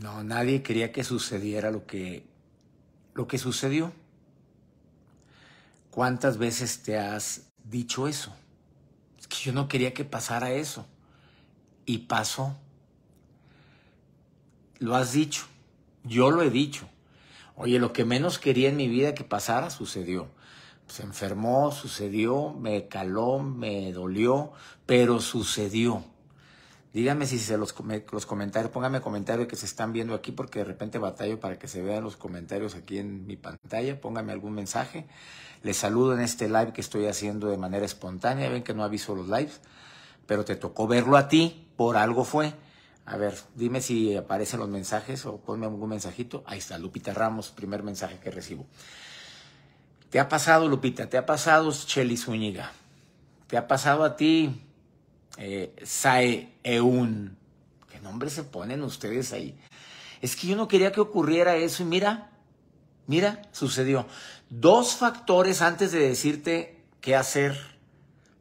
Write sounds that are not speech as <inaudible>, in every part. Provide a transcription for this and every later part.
No, nadie quería que sucediera lo que, lo que sucedió. ¿Cuántas veces te has dicho eso? Es que yo no quería que pasara eso. Y pasó. Lo has dicho. Yo lo he dicho. Oye, lo que menos quería en mi vida que pasara sucedió. Se enfermó, sucedió, me caló, me dolió, pero sucedió. Díganme si se los, los comentarios, pónganme comentarios que se están viendo aquí porque de repente batallo para que se vean los comentarios aquí en mi pantalla. Póngame algún mensaje. Les saludo en este live que estoy haciendo de manera espontánea. Ven que no aviso los lives, pero te tocó verlo a ti, por algo fue. A ver, dime si aparecen los mensajes o ponme algún mensajito. Ahí está, Lupita Ramos, primer mensaje que recibo. ¿Te ha pasado, Lupita? ¿Te ha pasado, Chelis Zúñiga? ¿Te ha pasado a ti, eh, un ¿Qué nombre se ponen ustedes ahí? Es que yo no quería que ocurriera eso y mira, mira, sucedió. Dos factores antes de decirte qué hacer,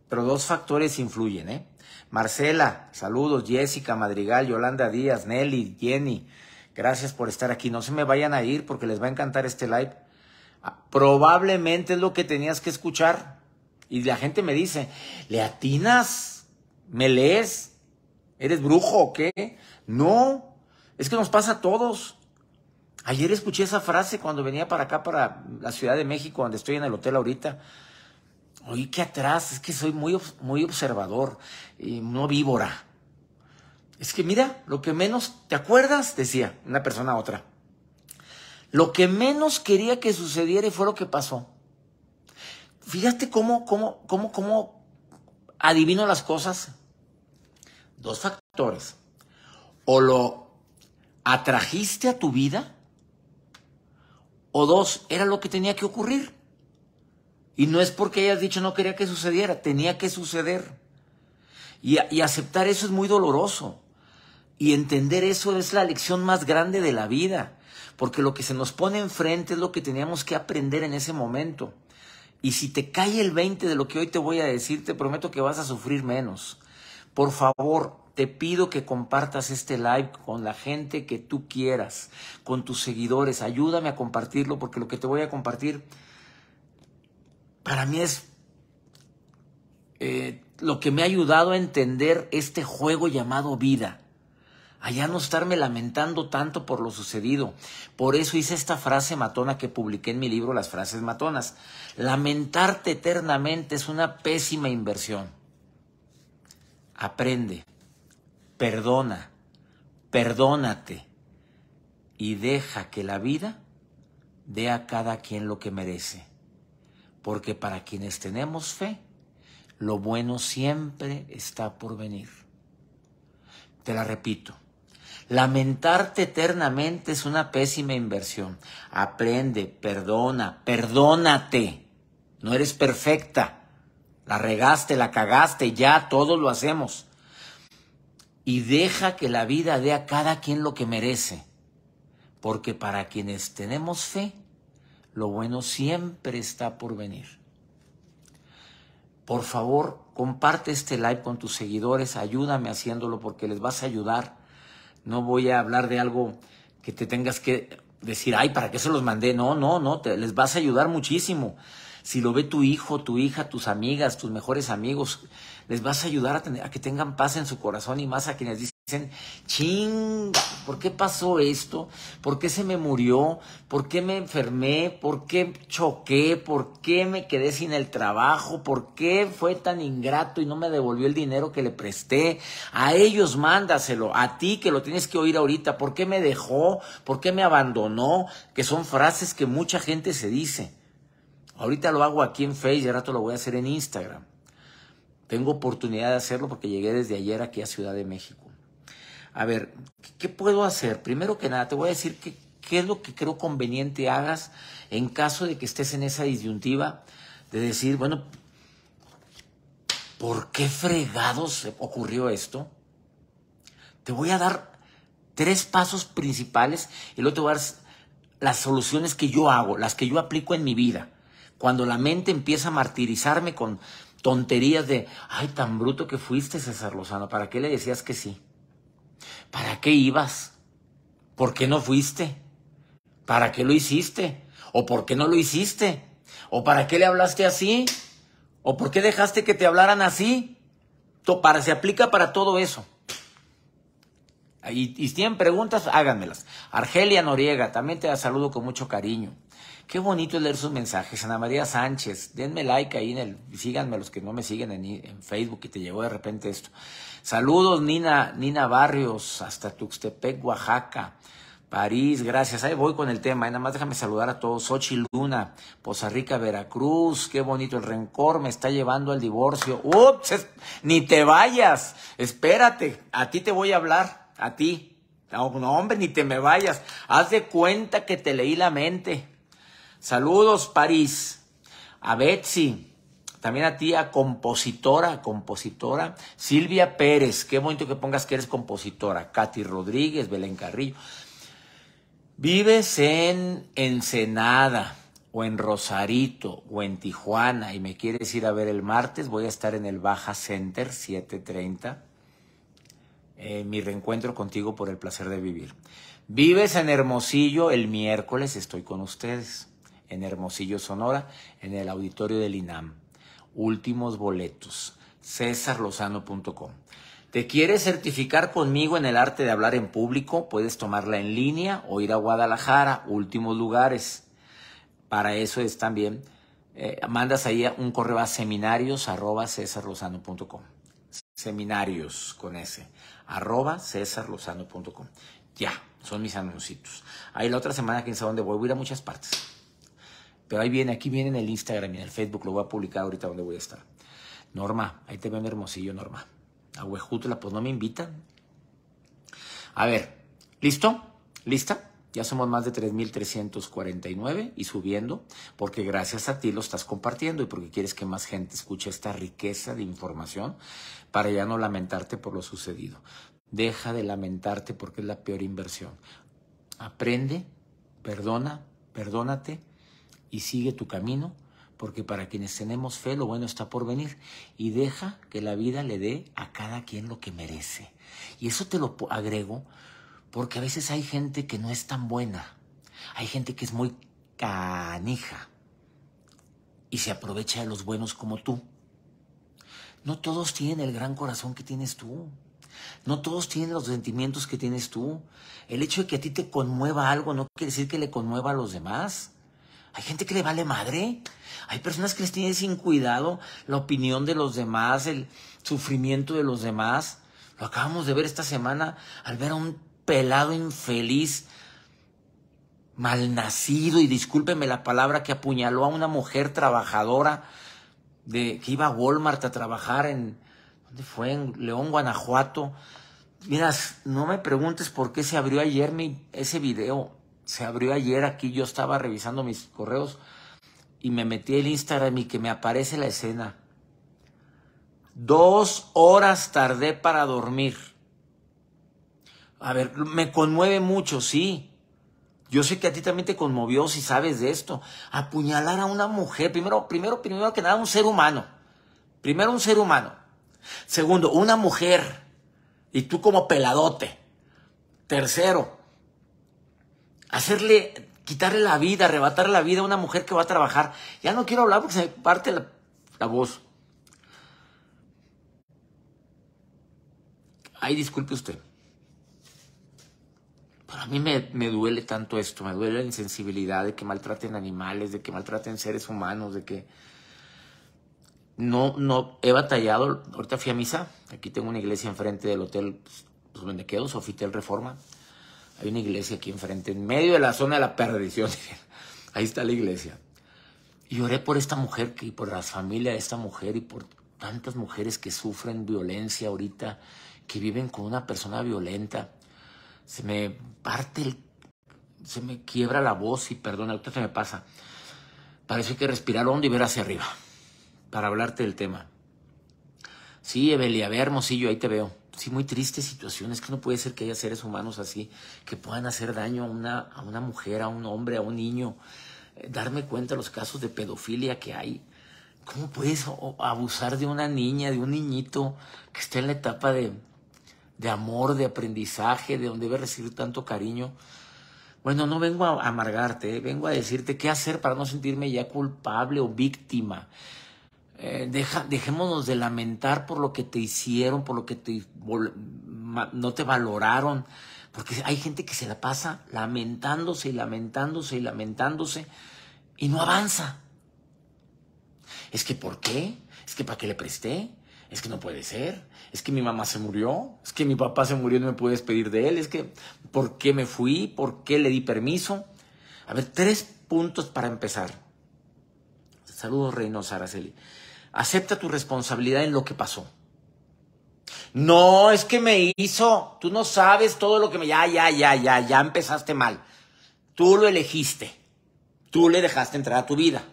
pero dos factores influyen, ¿eh? Marcela, saludos, Jessica, Madrigal, Yolanda Díaz, Nelly, Jenny, gracias por estar aquí. No se me vayan a ir porque les va a encantar este live. Ah, probablemente es lo que tenías que escuchar. Y la gente me dice, le atinas, ¿Me lees? ¿Eres brujo o qué? No, es que nos pasa a todos. Ayer escuché esa frase cuando venía para acá, para la Ciudad de México, donde estoy en el hotel ahorita. Oye, qué atrás, es que soy muy, muy observador y no víbora. Es que mira, lo que menos, ¿te acuerdas? Decía una persona a otra. Lo que menos quería que sucediera y fue lo que pasó. Fíjate cómo, cómo, cómo, cómo adivino las cosas. Dos factores. O lo atrajiste a tu vida, o dos, era lo que tenía que ocurrir. Y no es porque hayas dicho no quería que sucediera, tenía que suceder. Y, aceptar eso es muy doloroso. Y entender eso es la lección más grande de la vida. Porque lo que se nos pone enfrente es lo que teníamos que aprender en ese momento. Y si te cae el 20 de lo que hoy te voy a decir, te prometo que vas a sufrir menos. Por favor, te pido que compartas este live con la gente que tú quieras, con tus seguidores. Ayúdame a compartirlo porque lo que te voy a compartir para mí es eh, lo que me ha ayudado a entender este juego llamado vida. Allá no estarme lamentando tanto por lo sucedido. Por eso hice esta frase matona que publiqué en mi libro Las frases matonas. Lamentarte eternamente es una pésima inversión aprende, perdona, perdónate y deja que la vida dé a cada quien lo que merece. Porque para quienes tenemos fe, lo bueno siempre está por venir. Te la repito. Lamentarte eternamente es una pésima inversión. Aprende, perdona, perdónate. No eres perfecta. La regaste, la cagaste, ya todos lo hacemos. Y deja que la vida dé a cada quien lo que merece. Porque para quienes tenemos fe, lo bueno siempre está por venir. Por favor, comparte este live con tus seguidores, ayúdame haciéndolo porque les vas a ayudar. No voy a hablar de algo que te tengas que decir, ay, ¿para qué se los mandé? No, no, no, les vas a ayudar muchísimo si lo ve tu hijo, tu hija, tus amigas, tus mejores amigos, les vas a ayudar a, que tengan paz en su corazón y más a quienes dicen ching, ¿por qué pasó esto? ¿Por qué se me murió? ¿Por qué me enfermé? ¿Por qué choqué? ¿Por qué me quedé sin el trabajo? ¿Por qué fue tan ingrato y no me devolvió el dinero que le presté? A ellos mándaselo, a ti que lo tienes que oír ahorita, ¿por qué me dejó? ¿Por qué me abandonó? Que son frases que mucha gente se dice. Ahorita lo hago aquí en Facebook y rato lo voy a hacer en Instagram. Tengo oportunidad de hacerlo porque llegué desde ayer aquí a Ciudad de México. A ver, ¿qué puedo hacer? Primero que nada, te voy a decir qué, qué es lo que creo conveniente hagas en caso de que estés en esa disyuntiva de decir, bueno, ¿por qué fregados ocurrió esto? Te voy a dar tres pasos principales y luego te voy a dar las soluciones que yo hago, las que yo aplico en mi vida. Cuando la mente empieza a martirizarme con tonterías de, ay, tan bruto que fuiste, César Lozano, ¿para qué le decías que sí? ¿Para qué ibas? ¿Por qué no fuiste? ¿Para qué lo hiciste? ¿O por qué no lo hiciste? ¿O para qué le hablaste así? ¿O por qué dejaste que te hablaran así? Para, se aplica para todo eso. Y, y si tienen preguntas, háganmelas. Argelia Noriega, también te saludo con mucho cariño. Qué bonito leer sus mensajes. Ana María Sánchez, denme like ahí en el, síganme los que no me siguen en, Facebook y te llegó de repente esto. Saludos, Nina, Nina Barrios, hasta Tuxtepec, Oaxaca. París, gracias. Ahí voy con el tema. Eh, nada más déjame saludar a todos. Sochi Luna, Poza Rica, Veracruz. Qué bonito. El rencor me está llevando al divorcio. Ups, ni te vayas. Espérate. A ti te voy a hablar. A ti. no, hombre, ni te me vayas. Haz de cuenta que te leí la mente. Saludos, París. A Betsy. También a tía compositora, compositora. Silvia Pérez. Qué bonito que pongas que eres compositora. Katy Rodríguez, Belén Carrillo. Vives en Ensenada o en Rosarito o en Tijuana y me quieres ir a ver el martes, voy a estar en el Baja Center 730. Eh, mi reencuentro contigo por el placer de vivir. Vives en Hermosillo el miércoles, estoy con ustedes en Hermosillo, Sonora, en el auditorio del INAM. Últimos boletos. cesarlozano.com. ¿Te quieres certificar conmigo en el arte de hablar en público? Puedes tomarla en línea o ir a Guadalajara, últimos lugares. Para eso es también, eh, mandas ahí un correo a seminarios arroba Seminarios con S, arroba Ya, son mis anuncios. Ahí la otra semana, quién sabe dónde voy, voy a ir a muchas partes. Pero ahí viene, aquí viene en el Instagram y en el Facebook, lo voy a publicar ahorita donde voy a estar. Norma, ahí te veo un Hermosillo, Norma. A Huejutla, pues no me invitan. A ver, ¿listo? ¿Lista? Ya somos más de 3.349 y subiendo, porque gracias a ti lo estás compartiendo y porque quieres que más gente escuche esta riqueza de información para ya no lamentarte por lo sucedido. Deja de lamentarte porque es la peor inversión. Aprende, perdona, perdónate y sigue tu camino, porque para quienes tenemos fe lo bueno está por venir y deja que la vida le dé a cada quien lo que merece. Y eso te lo agrego porque a veces hay gente que no es tan buena, hay gente que es muy canija y se aprovecha de los buenos como tú. No todos tienen el gran corazón que tienes tú. No todos tienen los sentimientos que tienes tú. El hecho de que a ti te conmueva algo no quiere decir que le conmueva a los demás. Hay gente que le vale madre. Hay personas que les tienen sin cuidado la opinión de los demás, el sufrimiento de los demás. Lo acabamos de ver esta semana al ver a un pelado infeliz, malnacido, y discúlpeme la palabra, que apuñaló a una mujer trabajadora de, que iba a Walmart a trabajar en, ¿dónde fue? En León, Guanajuato. Miras, no me preguntes por qué se abrió ayer ese video se abrió ayer aquí, yo estaba revisando mis correos y me metí el Instagram y que me aparece la escena. Dos horas tardé para dormir. A ver, me conmueve mucho, sí. Yo sé que a ti también te conmovió si sabes de esto. Apuñalar a una mujer, primero, primero, primero que nada, un ser humano. Primero un ser humano. Segundo, una mujer. Y tú como peladote. Tercero, hacerle, quitarle la vida, arrebatarle la vida a una mujer que va a trabajar. Ya no quiero hablar porque se me parte la, voz. Ay, disculpe usted. Pero a mí me, me, duele tanto esto, me duele la insensibilidad de que maltraten animales, de que maltraten seres humanos, de que no, no, he batallado. Ahorita fui a misa, aquí tengo una iglesia enfrente del hotel, pues, pues donde quedo, Sofitel Reforma. Hay una iglesia aquí enfrente, en medio de la zona de la perdición. <laughs> Ahí está la iglesia. Y oré por esta mujer y por la familia de esta mujer y por tantas mujeres que sufren violencia ahorita, que viven con una persona violenta. Se me parte el... Se me quiebra la voz y perdona, ahorita se me pasa. Parece que respirar hondo y ver hacia arriba para hablarte del tema. Sí, Evelia, ve Hermosillo, ahí te veo sí, muy tristes situaciones, Es que no puede ser que haya seres humanos así que puedan hacer daño a una, a una mujer, a un hombre, a un niño. Eh, darme cuenta los casos de pedofilia que hay. ¿Cómo puedes abusar de una niña, de un niñito que está en la etapa de, amor, de aprendizaje, de donde debe recibir tanto cariño? Bueno, no vengo a amargarte, eh, vengo a decirte qué hacer para no sentirme ya culpable o víctima. Eh, dejémonos de lamentar por lo que te hicieron, por lo que te, no te valoraron, porque hay gente que se la pasa lamentándose y lamentándose y lamentándose y no avanza. Es que ¿por qué? Es que ¿para qué le presté? Es que no puede ser. Es que mi mamá se murió. Es que mi papá se murió y no me pude despedir de él. Es que ¿por qué me fui? ¿Por qué le di permiso? A ver, tres puntos para empezar. Saludos, Reino Araceli acepta tu responsabilidad en lo que pasó. No, es que me hizo, tú no sabes todo lo que me... Ya, ya, ya, ya, ya empezaste mal. Tú lo elegiste, tú le dejaste entrar a tu vida.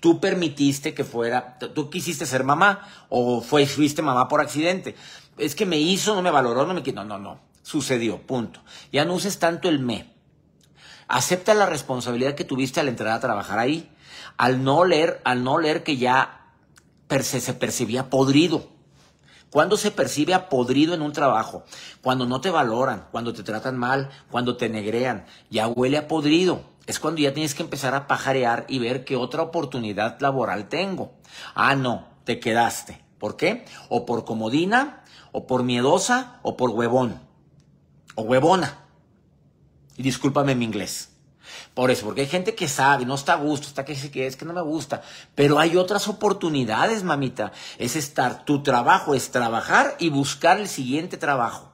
Tú permitiste que fuera, tú quisiste ser mamá o fuiste mamá por accidente. Es que me hizo, no me valoró, no me quitó. No, no, no. Sucedió, punto. Ya no uses tanto el me. Acepta la responsabilidad que tuviste al entrar a trabajar ahí. Al no leer, al no leer que ya se percibía podrido. ¿Cuándo se percibe a podrido en un trabajo? Cuando no te valoran, cuando te tratan mal, cuando te negrean. Ya huele a podrido. Es cuando ya tienes que empezar a pajarear y ver qué otra oportunidad laboral tengo. Ah, no, te quedaste. ¿Por qué? O por comodina, o por miedosa, o por huevón. O huevona. Y discúlpame mi inglés. Por eso, porque hay gente que sabe, no está a gusto, está que sé que es que no me gusta, pero hay otras oportunidades, mamita. Es estar, tu trabajo es trabajar y buscar el siguiente trabajo.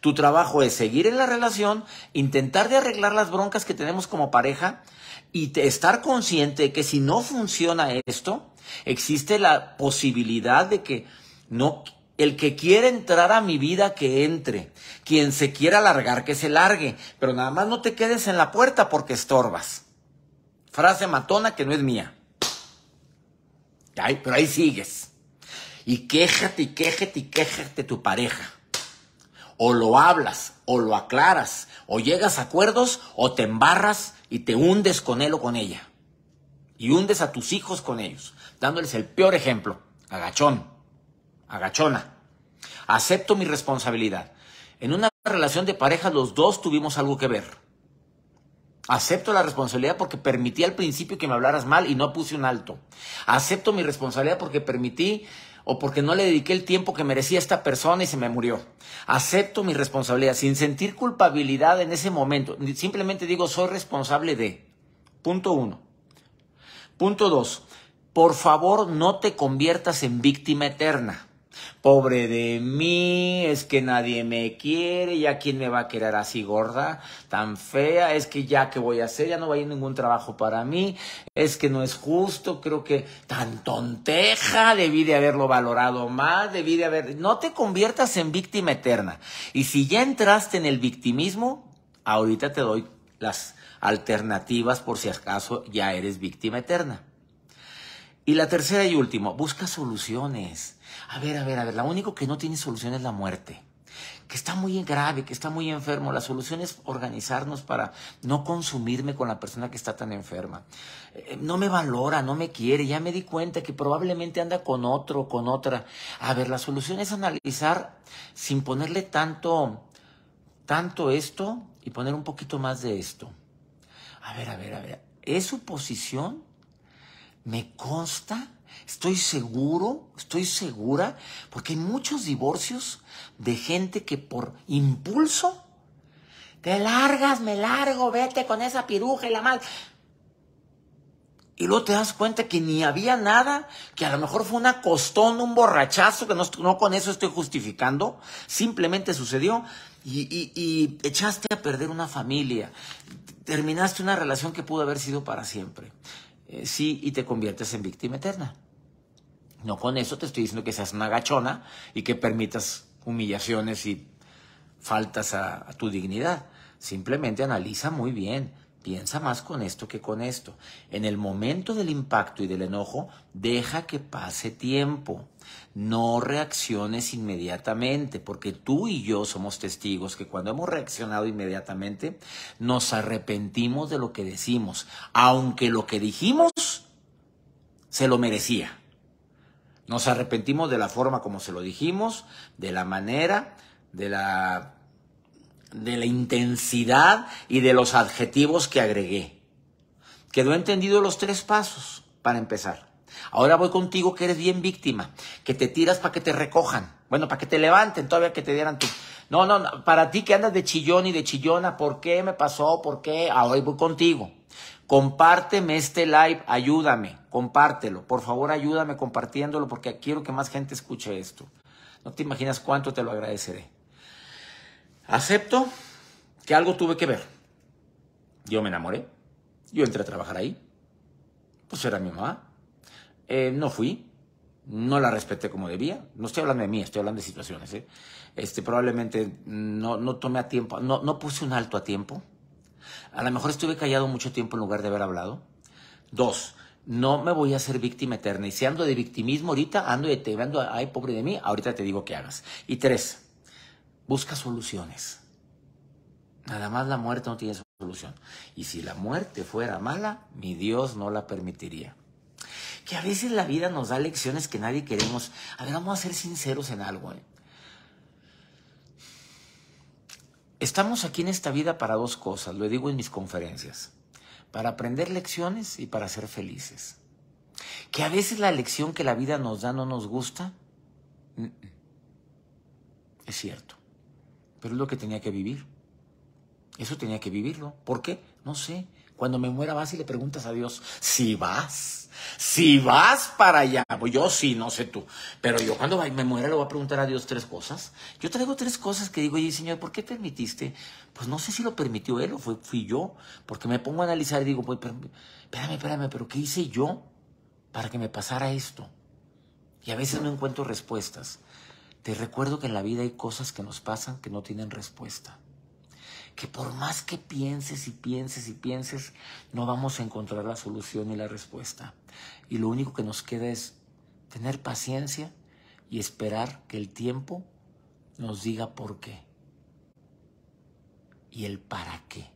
Tu trabajo es seguir en la relación, intentar de arreglar las broncas que tenemos como pareja y estar consciente de que si no funciona esto, existe la posibilidad de que no el que quiere entrar a mi vida, que entre. Quien se quiera largar, que se largue. Pero nada más no te quedes en la puerta porque estorbas. Frase matona que no es mía. pero ahí sigues. Y quéjate y quéjate y quéjate tu pareja. O lo hablas, o lo aclaras, o llegas a acuerdos, o te embarras y te hundes con él o con ella. Y hundes a tus hijos con ellos, dándoles el peor ejemplo. Agachón agachona. Acepto mi responsabilidad. En una relación de pareja los dos tuvimos algo que ver. Acepto la responsabilidad porque permití al principio que me hablaras mal y no puse un alto. Acepto mi responsabilidad porque permití o porque no le dediqué el tiempo que merecía a esta persona y se me murió. Acepto mi responsabilidad sin sentir culpabilidad en ese momento. Simplemente digo, soy responsable de. Punto uno. Punto dos. Por favor, no te conviertas en víctima eterna pobre de mí, es que nadie me quiere, ya quién me va a querer así gorda, tan fea, es que ya que voy a hacer, ya no va a ir ningún trabajo para mí, es que no es justo, creo que tan tonteja, debí de haberlo valorado más, debí de haber, no te conviertas en víctima eterna. Y si ya entraste en el victimismo, ahorita te doy las alternativas por si acaso ya eres víctima eterna. Y la tercera y última, busca soluciones a ver, a ver, a ver, La único que no tiene solución es la muerte que está muy grave, que está muy enfermo. La solución es organizarnos para no consumirme con la persona que está tan enferma. Eh, no me valora, no me quiere, ya me di cuenta que probablemente anda con otro, con otra. A ver, la solución es analizar sin ponerle tanto, tanto esto y poner un poquito más de esto. A ver, a ver, a ver. ¿Es su posición? ¿Me consta? Estoy seguro, estoy segura, porque hay muchos divorcios de gente que por impulso te largas, me largo, vete con esa piruja y la mal. Y luego te das cuenta que ni había nada, que a lo mejor fue una costón, un borrachazo, que no, con eso estoy justificando, simplemente sucedió y, echaste a perder una familia, terminaste una relación que pudo haber sido para siempre. Eh, sí, y te conviertes en víctima eterna. No con eso te estoy diciendo que seas una gachona y que permitas humillaciones y faltas a, a tu dignidad. Simplemente analiza muy bien. Piensa más con esto que con esto. En el momento del impacto y del enojo, deja que pase tiempo. No reacciones inmediatamente, porque tú y yo somos testigos que cuando hemos reaccionado inmediatamente, nos arrepentimos de lo que decimos, aunque lo que dijimos se lo merecía. Nos arrepentimos de la forma como se lo dijimos, de la manera, de la, de la intensidad y de los adjetivos que agregué. Quedó entendido los tres pasos para empezar. Ahora voy contigo que eres bien víctima, que te tiras para que te recojan, bueno, para que te levanten, todavía que te dieran tu... No, no, para ti que andas de chillón y de chillona, ¿por qué me pasó? ¿Por qué? Ahora voy contigo. Compárteme este live, ayúdame, compártelo. Por favor, ayúdame compartiéndolo porque quiero que más gente escuche esto. No te imaginas cuánto te lo agradeceré. Acepto que algo tuve que ver. Yo me enamoré. Yo entré a trabajar ahí. Pues era mi mamá. Eh, no fui. No la respeté como debía. No estoy hablando de mí, estoy hablando de situaciones. ¿eh? Este, probablemente no, no tomé a tiempo, no, no puse un alto a tiempo a lo mejor estuve callado mucho tiempo en lugar de haber hablado. Dos, no me voy a ser víctima eterna. Y si ando de victimismo ahorita, ando de te, ando, ay, pobre de mí, ahorita te digo que hagas. Y tres, busca soluciones. Nada más la muerte no tiene solución. Y si la muerte fuera mala, mi Dios no la permitiría. Que a veces la vida nos da lecciones que nadie queremos. A ver, vamos a ser sinceros en algo. ¿eh? Estamos aquí en esta vida para dos cosas, lo digo en mis conferencias, para aprender lecciones y para ser felices. Que a veces la lección que la vida nos da no nos gusta, mm, mm, es cierto, pero es lo que tenía que vivir. Eso tenía que vivirlo. ¿Por qué? No sé, cuando me muera vas y le preguntas a Dios, si vas, si vas para allá, pues yo sí, no sé tú, pero yo cuando me muera le voy a preguntar a Dios tres cosas. Yo traigo tres cosas que digo, oye Señor, ¿por qué permitiste? Pues no sé si lo permitió Él o fui, yo, porque me pongo a analizar y digo, pues, espérame, espérame, pero ¿qué hice yo para que me pasara esto? Y a veces no encuentro respuestas. Te recuerdo que en la vida hay cosas que nos pasan que no tienen respuesta que por más que pienses y pienses y pienses, no vamos a encontrar la solución y la respuesta. Y lo único que nos queda es tener paciencia y esperar que el tiempo nos diga por qué. Y el para qué.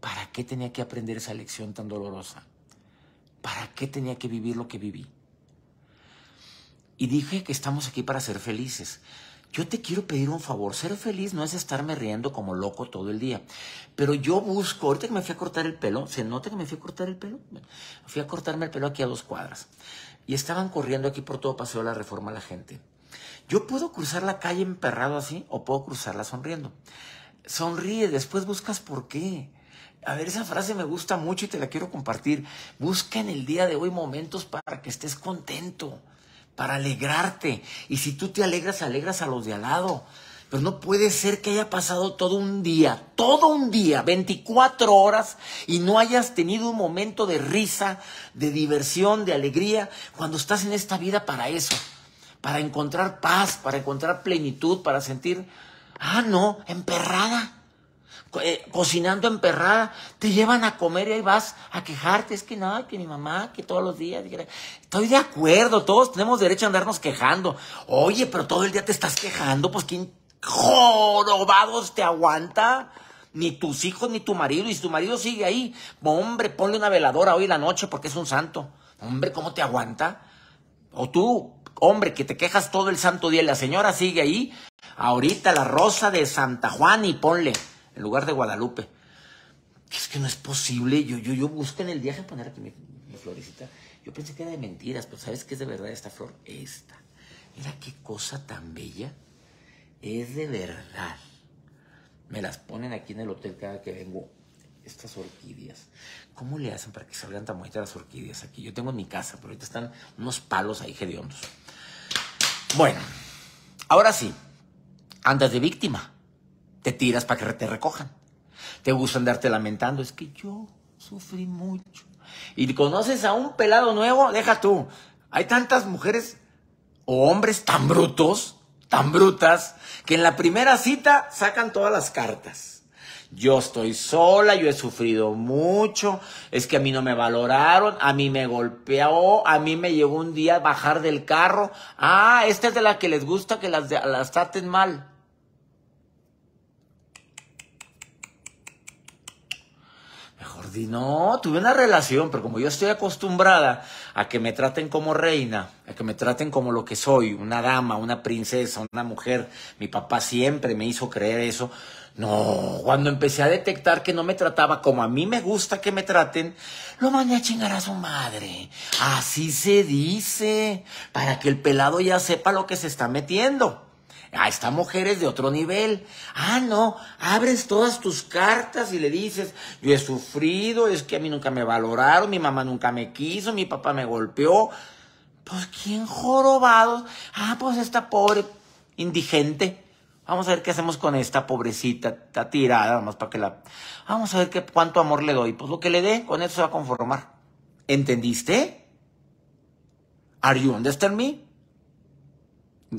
¿Para qué tenía que aprender esa lección tan dolorosa? ¿Para qué tenía que vivir lo que viví? Y dije que estamos aquí para ser felices yo te quiero pedir un favor. Ser feliz no es estarme riendo como loco todo el día. Pero yo busco, ahorita que me fui a cortar el pelo, ¿se nota que me fui a cortar el pelo? Fui a cortarme el pelo aquí a dos cuadras. Y estaban corriendo aquí por todo paseo de la reforma la gente. Yo puedo cruzar la calle emperrado así o puedo cruzarla sonriendo. Sonríe, después buscas por qué. A ver, esa frase me gusta mucho y te la quiero compartir. Busca en el día de hoy momentos para que estés contento para alegrarte. Y si tú te alegras, alegras a los de al lado. Pero no puede ser que haya pasado todo un día, todo un día, 24 horas, y no hayas tenido un momento de risa, de diversión, de alegría, cuando estás en esta vida para eso, para encontrar paz, para encontrar plenitud, para sentir, ah, no, emperrada. Eh, cocinando emperrada te llevan a comer y ahí vas a quejarte. Es que nada, que mi mamá, que todos los días. Estoy de acuerdo, todos tenemos derecho a andarnos quejando. Oye, pero todo el día te estás quejando, pues ¿quién jorobados te aguanta? Ni tus hijos, ni tu marido. Y si tu marido sigue ahí, hombre, ponle una veladora hoy en la noche porque es un santo. Hombre, ¿cómo te aguanta? O tú, hombre, que te quejas todo el santo día. Y La señora sigue ahí. Ahorita la rosa de Santa Juan y ponle en lugar de Guadalupe. Es que no es posible. Yo, yo, yo busco en el viaje poner aquí mi, mi florecita. Yo pensé que era de mentiras, pero ¿sabes qué es de verdad esta flor? Esta. Mira qué cosa tan bella. Es de verdad. Me las ponen aquí en el hotel cada que vengo. Estas orquídeas. ¿Cómo le hacen para que salgan tan bonitas las orquídeas aquí? Yo tengo en mi casa, pero ahorita están unos palos ahí hediondos. Bueno, ahora sí. Andas de víctima. Te tiras para que te recojan. Te gusta andarte lamentando. Es que yo sufrí mucho. Y conoces a un pelado nuevo, deja tú. Hay tantas mujeres o hombres tan brutos, tan brutas, que en la primera cita sacan todas las cartas. Yo estoy sola, yo he sufrido mucho, es que a mí no me valoraron, a mí me golpeó, a mí me llegó un día bajar del carro. Ah, esta es de la que les gusta que las, las traten mal. no, tuve una relación, pero como yo estoy acostumbrada a que me traten como reina, a que me traten como lo que soy, una dama, una princesa, una mujer, mi papá siempre me hizo creer eso. No, cuando empecé a detectar que no me trataba como a mí me gusta que me traten, lo mandé a chingar a su madre. Así se dice, para que el pelado ya sepa lo que se está metiendo. Ah, esta mujer es de otro nivel. Ah, no, abres todas tus cartas y le dices, yo he sufrido, es que a mí nunca me valoraron, mi mamá nunca me quiso, mi papá me golpeó. Pues, ¿quién jorobado? Ah, pues esta pobre indigente. Vamos a ver qué hacemos con esta pobrecita, está tirada, más para que la... Vamos a ver qué, cuánto amor le doy. Pues lo que le dé, con eso se va a conformar. ¿Entendiste? Are you understand me?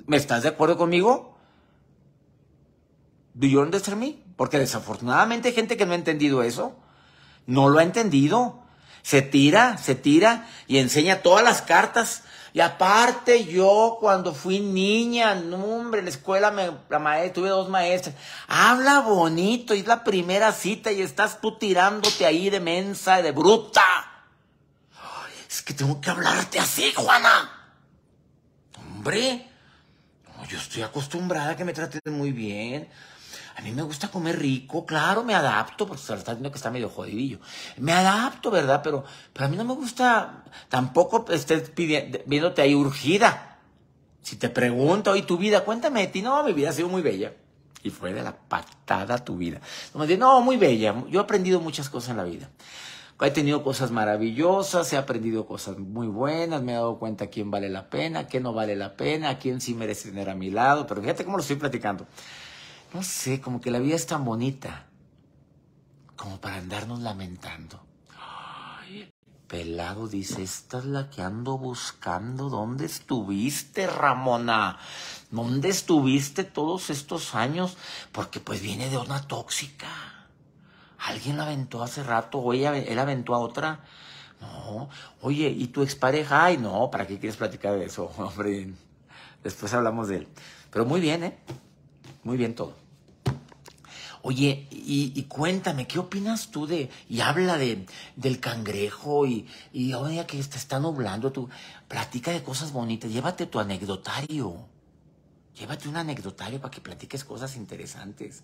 ¿Me estás de acuerdo conmigo? ¿Do you understand me? Porque desafortunadamente hay gente que no ha entendido eso. No lo ha entendido. Se tira, se tira y enseña todas las cartas. Y aparte yo cuando fui niña, hombre, en la escuela me, la tuve dos maestras. Habla bonito, es la primera cita y estás tú tirándote ahí de mensa, de bruta. Es que tengo que hablarte así, Juana. Hombre yo estoy acostumbrada a que me traten muy bien. A mí me gusta comer rico, claro, me adapto, porque se lo está diciendo que está medio jodidillo. Me adapto, ¿verdad? Pero, a mí no me gusta, tampoco esté viéndote ahí urgida. Si te pregunto, ¿y tu vida? Cuéntame de ti. No, mi vida ha sido muy bella. Y fue de la patada tu vida. No, muy bella. Yo he aprendido muchas cosas en la vida he tenido cosas maravillosas, he aprendido cosas muy buenas, me he dado cuenta quién vale la pena, quién no vale la pena, quién sí merece tener a mi lado, pero fíjate cómo lo estoy platicando. No sé, como que la vida es tan bonita como para andarnos lamentando. Ay, pelado dice, esta es la que ando buscando. ¿Dónde estuviste, Ramona? ¿Dónde estuviste todos estos años? Porque pues viene de una tóxica. Alguien la aventó hace rato, o ella, él aventó a otra. No, oye, ¿y tu expareja? Ay, no, ¿para qué quieres platicar de eso, <laughs> hombre? Después hablamos de él. Pero muy bien, ¿eh? Muy bien todo. Oye, y, cuéntame, ¿qué opinas tú de.? Y habla de, del cangrejo y, y oye, que te están nublando, tú. Platica de cosas bonitas, llévate tu anecdotario. Llévate un anecdotario para que platiques cosas interesantes.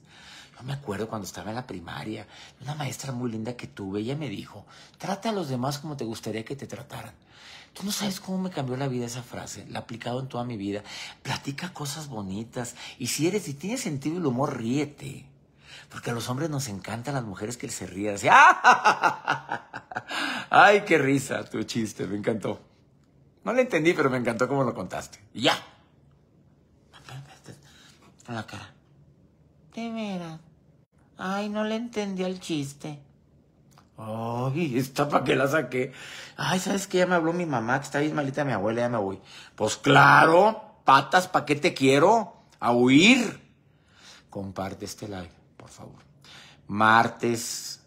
Yo me acuerdo cuando estaba en la primaria, una maestra muy linda que tuve, ella me dijo, trata a los demás como te gustaría que te trataran. Tú no sabes cómo me cambió la vida esa frase, la he aplicado en toda mi vida. Platica cosas bonitas y si eres y si tienes sentido el humor, ríete. Porque a los hombres nos encantan las mujeres que se ríen. así. ¡ah! <laughs> ¡Ay, qué risa! Tu chiste, me encantó. No lo entendí, pero me encantó cómo lo contaste. ¡Ya! a la cara. De veras. Ay, no le entendí al chiste. Ay, esta para que la saqué. Ay, ¿sabes qué? Ya me habló mi mamá, que está bien malita mi abuela, ya me voy. Pues claro, patas, ¿para qué te quiero? A huir. Comparte este live, por favor. Martes,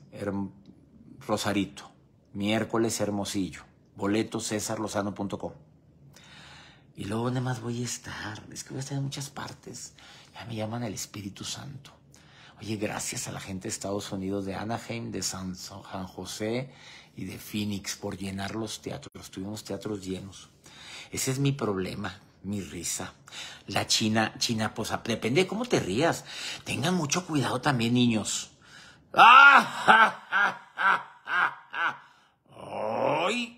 Rosarito. Miércoles, Hermosillo. Boleto CésarLozano.com Y luego, ¿dónde más voy a estar? Es que voy a estar en muchas partes. Ya me llaman el Espíritu Santo. Oye, gracias a la gente de Estados Unidos, de Anaheim, de San, José y de Phoenix por llenar los teatros. Tuvimos teatros llenos. Ese es mi problema, mi risa. La China, China, pues depende de cómo te rías. Tengan mucho cuidado también, niños. <laughs> ¡Ay!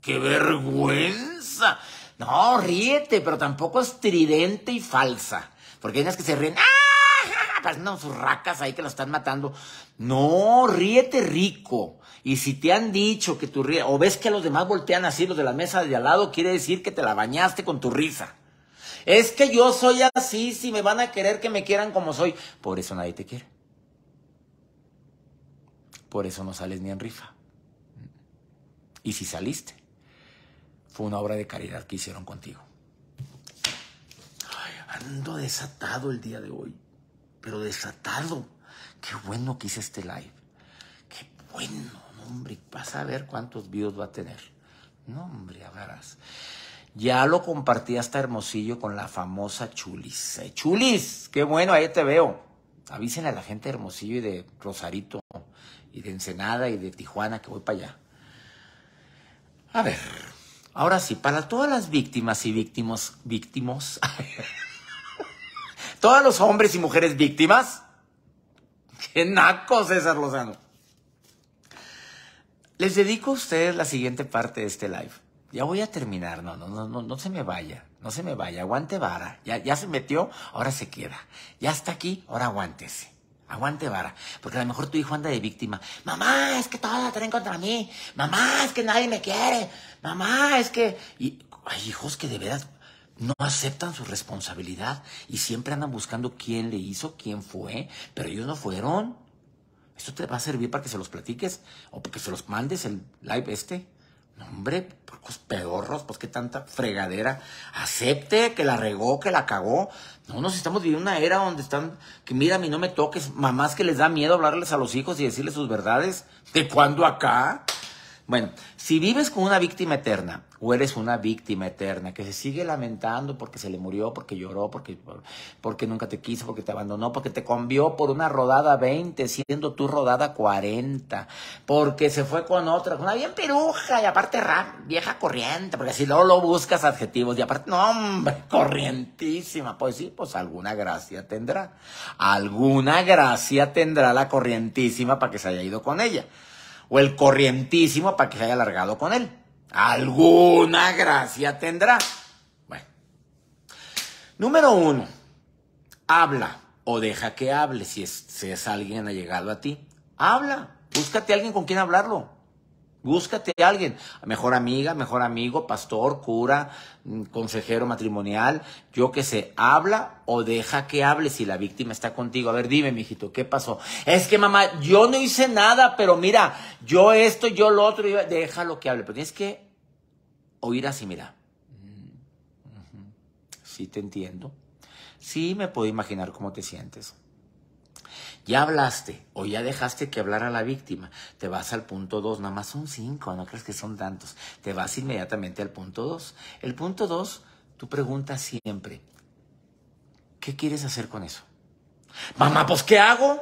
¡Qué vergüenza! No, ríete, pero tampoco estridente y falsa. Porque hay unas que se ríen, ¡ah! <laughs> Parecen sus racas ahí que lo están matando. No, ríete rico. Y si te han dicho que tú ríes, o ves que los demás voltean así, los de la mesa de al lado, quiere decir que te la bañaste con tu risa. Es que yo soy así, si me van a querer que me quieran como soy. Por eso nadie te quiere. Por eso no sales ni en rifa. Y si saliste, fue una obra de caridad que hicieron contigo desatado el día de hoy, pero desatado. Qué bueno que hice este live. Qué bueno, hombre. Vas a ver cuántos views va a tener. No, hombre, agarras. Ya lo compartí hasta Hermosillo con la famosa Chulis. ¿eh? Chulis, qué bueno, ahí te veo. Avísenle a la gente de Hermosillo y de Rosarito y de Ensenada y de Tijuana que voy para allá. A ver, ahora sí, para todas las víctimas y víctimos, víctimos. <laughs> todos los hombres y mujeres víctimas. ¡Qué naco, César Lozano! Les dedico a ustedes la siguiente parte de este live. Ya voy a terminar, no, no, no, no, no se me vaya, no se me vaya, aguante vara. Ya, se metió, ahora se queda. Ya está aquí, ahora aguántese. Aguante vara, porque a lo mejor tu hijo anda de víctima. Mamá, es que todos la traen contra mí. Mamá, es que nadie me quiere. Mamá, es que... Y hay hijos que de verdad no aceptan su responsabilidad y siempre andan buscando quién le hizo, quién fue, pero ellos no fueron. Esto te va a servir para que se los platiques o para que se los mandes el live este. No, hombre, porcos pedorros, pues qué tanta fregadera. Acepte que la regó, que la cagó. No, nos estamos viviendo una era donde están, que mira, a mí no me toques. Mamás que les da miedo hablarles a los hijos y decirles sus verdades. ¿De cuándo acá? Bueno, si vives con una víctima eterna o eres una víctima eterna que se sigue lamentando porque se le murió, porque lloró, porque, porque nunca te quiso, porque te abandonó, porque te convió por una rodada 20, siendo tu rodada 40, porque se fue con otra, con una bien piruja y aparte rap, vieja corriente, porque si no lo buscas adjetivos y aparte, no, hombre, <laughs> corrientísima, pues sí, pues alguna gracia tendrá, alguna gracia tendrá la corrientísima para que se haya ido con ella o el corrientísimo para que se haya largado con él. Alguna gracia tendrá. Bueno. Número uno, habla o deja que hable si es, si es alguien llegado a ti. Habla, búscate a alguien con quien hablarlo. Búscate a alguien, mejor amiga, mejor amigo, pastor, cura, mm, consejero matrimonial, yo qué sé, habla o deja que hable si la víctima está contigo. A ver, dime, mijito, ¿qué pasó? Es que mamá, yo no hice nada, pero mira, yo esto, yo lo otro, Deja déjalo que hable, pero tienes que o así, mira. Mm, sí te entiendo. Sí me puedo imaginar cómo te sientes. Ya hablaste o ya dejaste que hablara la víctima. Te vas al punto 2, nada más son 5, no crees que son tantos. Te vas inmediatamente al punto 2. El punto 2, tú preguntas siempre, ¿qué quieres hacer con eso? Mamá, pues ¿qué hago?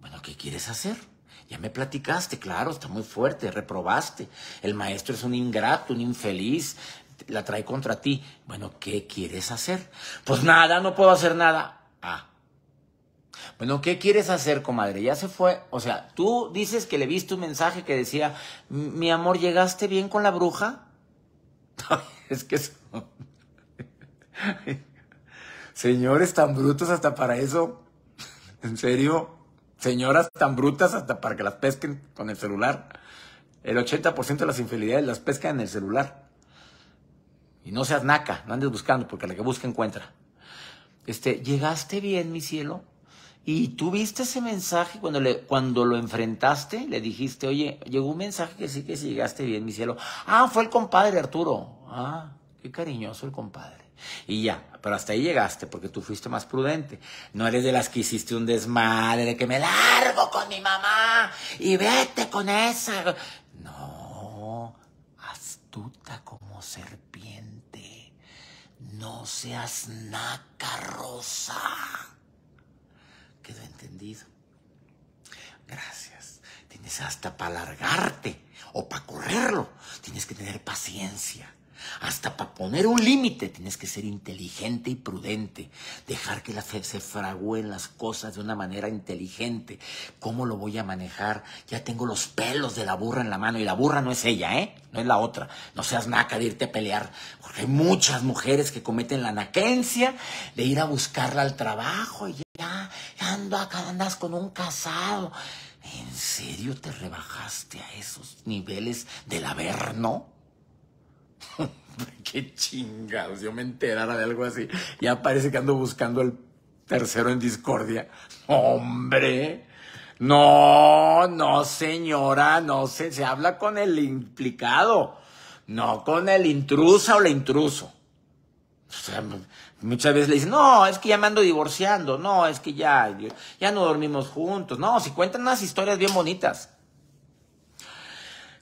Bueno, ¿qué quieres hacer? Ya me platicaste, claro, está muy fuerte, reprobaste. El maestro es un ingrato, un infeliz, la trae contra ti. Bueno, ¿qué quieres hacer? Pues nada, no puedo hacer nada. Ah. Bueno, ¿qué quieres hacer, comadre? Ya se fue. O sea, tú dices que le viste un mensaje que decía, mi amor, ¿llegaste bien con la bruja? <laughs> es que son... <laughs> Señores tan brutos hasta para eso. <laughs> ¿En serio? señoras tan brutas hasta para que las pesquen con el celular. El 80% de las infidelidades las pesca en el celular. Y no seas naca, no andes buscando, porque la que busca encuentra. Este, llegaste bien, mi cielo, y tú viste ese mensaje cuando, le, cuando lo enfrentaste, le dijiste, oye, llegó un mensaje que sí que sí llegaste bien, mi cielo. Ah, fue el compadre Arturo. Ah, qué cariñoso el compadre. Y ya, pero hasta ahí llegaste porque tú fuiste más prudente. No eres de las que hiciste un desmadre de que me largo con mi mamá y vete con esa. No, astuta como serpiente. No seas naca rosa. Quedó entendido. Gracias. Tienes hasta para largarte o para correrlo. Tienes que tener paciencia. Hasta para poner un límite tienes que ser inteligente y prudente, dejar que la fe se fragüen las cosas de una manera inteligente. ¿Cómo lo voy a manejar? Ya tengo los pelos de la burra en la mano y la burra no es ella, ¿eh? No es la otra. No seas naca de irte a pelear, porque hay muchas mujeres que cometen la naquencia de ir a buscarla al trabajo y ya, ando acá, andas con un casado. ¿En serio te rebajaste a esos niveles del averno? <laughs> Qué chingados, yo me enterara de algo así. Ya parece que ando buscando el tercero en discordia. Hombre. No, no, señora, no se, se habla con el implicado, no con el intrusa o la intruso. O sea, muchas veces le dicen, no, es que ya me ando divorciando, no, es que ya, ya no dormimos juntos. No, si cuentan unas historias bien bonitas.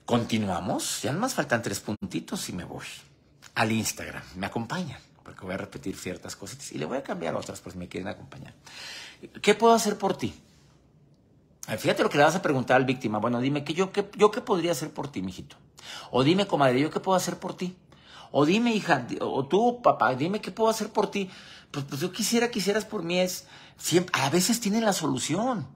Continuamos. Ya más faltan tres puntitos y me voy al Instagram. Me acompañan, porque voy a repetir ciertas cosas y le voy a cambiar otras, pues me quieren acompañar. ¿Qué puedo hacer por ti? Eh, fíjate lo que le vas a preguntar al víctima. Bueno, dime, ¿qué, yo, qué, ¿yo podría hacer por ti, mijito? O dime, comadre, ¿yo qué puedo hacer por ti? O dime, hija, o tú, papá, dime, ¿qué puedo hacer por ti? Pues, pues yo quisiera quisieras, por mí es... Siempre, a veces tienen la solución.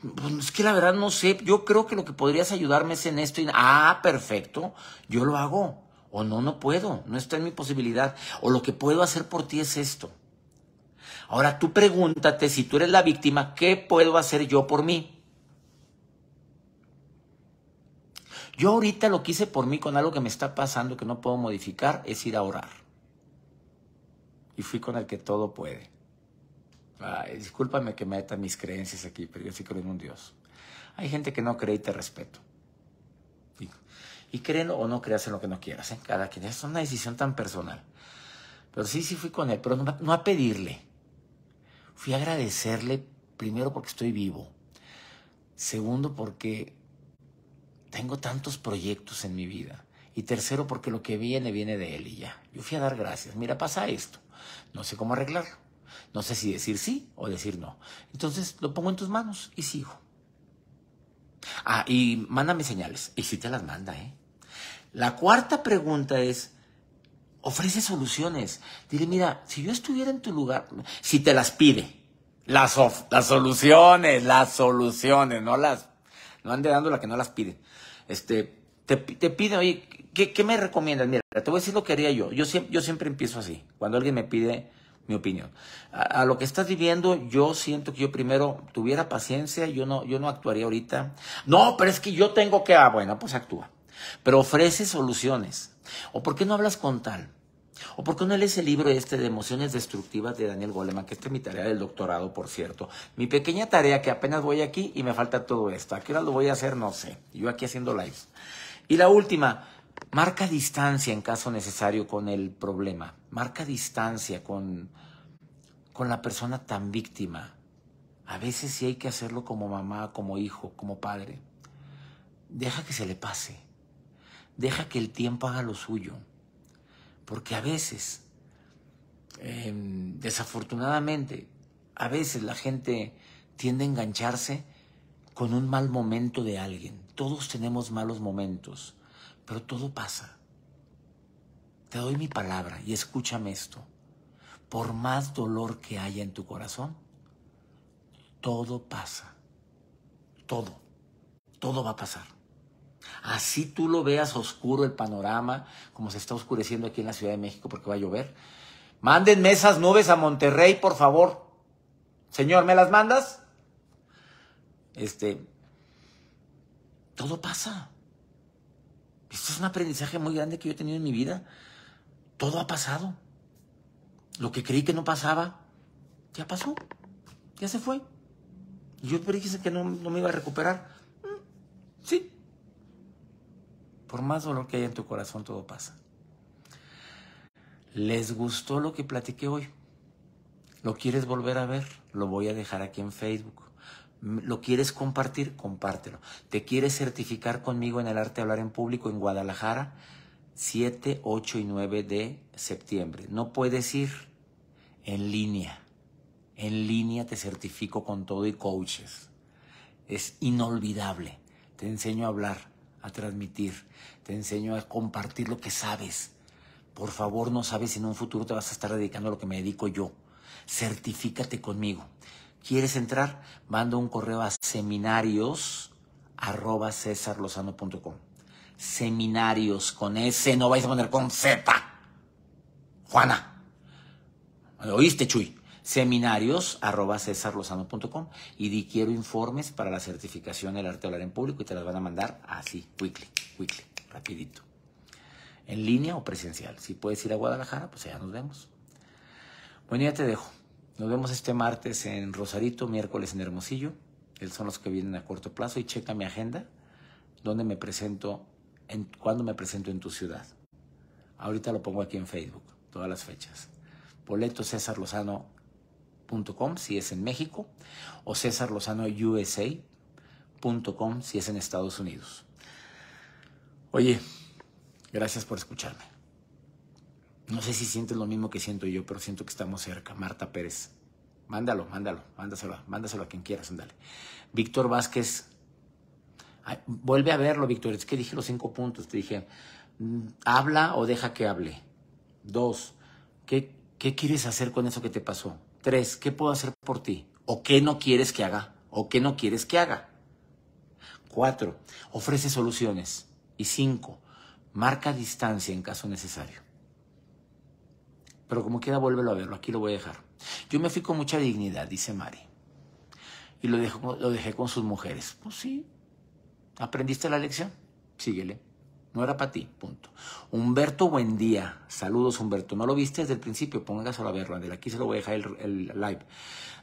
Pues, es que la verdad no sé, yo creo que lo que podrías ayudarme es en esto. Y, ah, perfecto, yo lo hago. O no, no puedo, no está en mi posibilidad. O lo que puedo hacer por ti es esto. Ahora tú pregúntate, si tú eres la víctima, ¿qué puedo hacer yo por mí? Yo ahorita lo que hice por mí con algo que me está pasando que no puedo modificar es ir a orar. Y fui con el que todo puede. Ay, discúlpame que meta mis creencias aquí, pero yo sí creo en un Dios. Hay gente que no cree y te respeto. Y, creen o no creas en lo que no quieras. ¿eh? Cada quien. Es una decisión tan personal. Pero sí, sí fui con él, pero no a pedirle. Fui a agradecerle primero porque estoy vivo. Segundo porque tengo tantos proyectos en mi vida. Y tercero porque lo que viene viene de él y ya. Yo fui a dar gracias. Mira, pasa esto. No sé cómo arreglarlo no sé si decir sí o decir no. Entonces lo pongo en tus manos y sigo. Ah, y mándame señales. Y si te las manda, ¿eh? La cuarta pregunta es, ofrece soluciones. Dile, mira, si yo estuviera en tu lugar, si te las pide, las, las soluciones, las soluciones, no las, no ande dando la que no las pide. Este, te, te pide, oye, ¿qué, me recomiendas? Mira, te voy a decir lo que haría yo. Yo, yo siempre empiezo así. Cuando alguien me pide mi opinión. A, lo que estás viviendo, yo siento que yo primero tuviera paciencia, yo no, yo no actuaría ahorita. No, pero es que yo tengo que, ah, bueno, pues actúa. Pero ofrece soluciones. ¿O por qué no hablas con tal? ¿O por qué no lees el libro este de emociones destructivas de Daniel Goleman? Que esta es mi tarea del doctorado, por cierto. Mi pequeña tarea que apenas voy aquí y me falta todo esto. ¿A qué hora lo voy a hacer? No sé. Yo aquí haciendo live. Y la última, Marca distancia en caso necesario con el problema. Marca distancia con, con la persona tan víctima. A veces si hay que hacerlo como mamá, como hijo, como padre. Deja que se le pase. Deja que el tiempo haga lo suyo. Porque a veces, em, desafortunadamente, a veces la gente tiende a engancharse con un mal momento de alguien. Todos tenemos malos momentos pero todo pasa. Te doy mi palabra y escúchame esto. Por más dolor que haya en tu corazón, todo pasa. Todo. Todo va a pasar. Así tú lo veas oscuro el panorama, como se está oscureciendo aquí en la Ciudad de México porque va a llover. Mándenme esas nubes a Monterrey, por favor. Señor, ¿me las mandas? Este, todo pasa. Esto es un aprendizaje muy grande que yo he tenido en mi vida. Todo ha pasado. Lo que creí que no pasaba, ya pasó. Ya se fue. Y yo dije que no, no me iba a recuperar. Mm, sí. Por más dolor que haya en tu corazón, todo pasa. ¿Les gustó lo que platiqué hoy? ¿Lo quieres volver a ver? Lo voy a dejar aquí en Facebook. ¿Lo quieres compartir? Compártelo. ¿Te quieres certificar conmigo en el arte de hablar en público en Guadalajara? 7, 8 y 9 de septiembre. No puedes ir en línea. En línea te certifico con todo y coaches. Es inolvidable. Te enseño a hablar, a transmitir. Te enseño a compartir lo que sabes. Por favor, no sabes si en un futuro te vas a estar dedicando a lo que me dedico yo. Certifícate conmigo. ¿Quieres entrar? Mando un correo a seminarios Seminarios con S, no vais a poner con Z. Juana. oíste, Chuy? Seminarios y di quiero informes para la certificación del arte de hablar en público y te las van a mandar así, quickly, quickly, rapidito. En línea o presencial. Si puedes ir a Guadalajara, pues allá nos vemos. Bueno, ya te dejo. Nos vemos este martes en Rosarito, miércoles en Hermosillo. Él son los que vienen a corto plazo y checa mi agenda, donde me presento, en, cuándo me presento en tu ciudad. Ahorita lo pongo aquí en Facebook, todas las fechas. boletocesarlozano.com si es en México o cesarlozanousa.com si es en Estados Unidos. Oye, gracias por escucharme. No sé si sientes lo mismo que siento yo, pero siento que estamos cerca. Marta Pérez. Mándalo, mándalo, mándaselo, mándaselo a quien quieras, ándale. Víctor Vázquez. vuelve a verlo, Víctor. Es que dije los cinco puntos. Te dije, mm, habla o deja que hable. Dos, ¿qué quieres hacer con eso que te pasó? Tres, ¿qué puedo hacer por ti? ¿O qué no quieres que haga? ¿O qué no quieres que haga? Cuatro, ofrece soluciones. Y cinco, marca distancia en caso necesario pero como quiera vuélvelo a verlo, aquí lo voy a dejar. Yo me fui con mucha dignidad, dice Mari, y lo, lo dejé con sus mujeres. Pues sí, ¿aprendiste la lección? Síguele. No era para ti, punto. Humberto, buen día. Saludos, Humberto. ¿No lo viste desde el principio? Póngaselo a verlo, André. Aquí se lo voy a dejar el, el, live.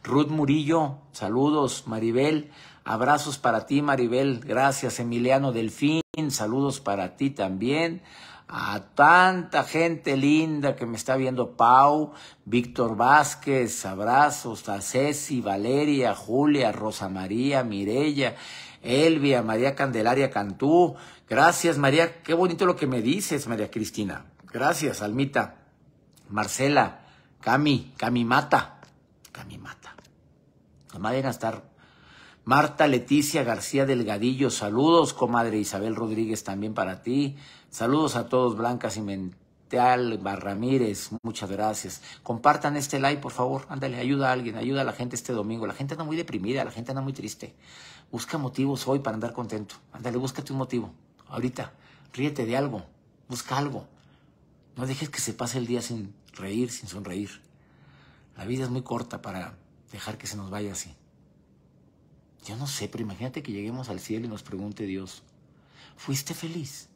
Ruth Murillo, saludos. Maribel, abrazos para ti, Maribel. Gracias, Emiliano Delfín. Saludos para ti también a tanta gente linda que me está viendo, Pau, Víctor Vázquez, abrazos, a Ceci, Valeria, Julia, Rosa María, Mirella, Elvia, María Candelaria Cantú. Gracias, María, qué bonito lo que me dices, María Cristina. Gracias, Almita, Marcela, Cami, Cami Mata, Cami Mata. a estar Marta Leticia García Delgadillo, saludos, comadre Isabel Rodríguez, también para ti. Saludos a todos, Blanca Cimental, Barramírez, muchas gracias. Compartan este like, por favor. Ándale, ayuda a alguien, ayuda a la gente este domingo. La gente anda muy deprimida, la gente anda muy triste. Busca motivos hoy para andar contento. Ándale, búscate un motivo. Ahorita, ríete de algo, busca algo. No dejes que se pase el día sin reír, sin sonreír. La vida es muy corta para dejar que se nos vaya así. Yo no sé, pero imagínate que lleguemos al cielo y nos pregunte Dios, ¿fuiste feliz?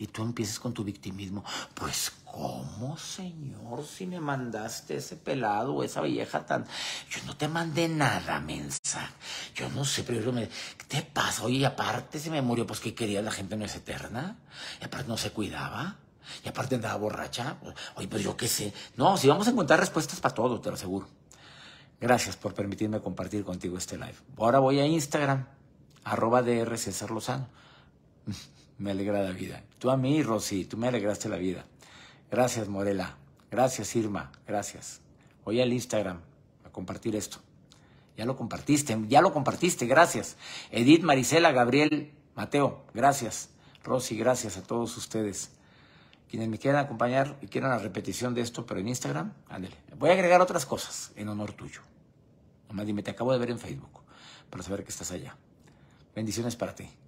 Y tú empiezas con tu victimismo. Pues, ¿cómo, señor, si me mandaste ese pelado o esa vieja tan... Yo no te mandé nada, mensa. Yo no sé, pero yo me... ¿Qué te pasa? Oye, y aparte se me murió, pues, ¿qué quería? La gente no es eterna. Y aparte no se cuidaba. Y aparte andaba borracha. Oye, pues yo qué sé. No, si vamos a encontrar respuestas para todo, te lo aseguro. Gracias por permitirme compartir contigo este live. Ahora voy a Instagram, arroba DR César Lozano me alegra la vida. Tú a mí, Rosy, tú me alegraste la vida. Gracias, Morela. Gracias, Irma. Gracias. Voy al Instagram a compartir esto. Ya lo compartiste, ya lo compartiste, gracias. Edith, Marisela, Gabriel, Mateo, gracias. Rosy, gracias a todos ustedes. Quienes me quieran acompañar y quieran la repetición de esto, pero en Instagram, ándale. Voy a agregar otras cosas en honor tuyo. Nomás dime, te acabo de ver en Facebook para saber que estás allá. Bendiciones para ti.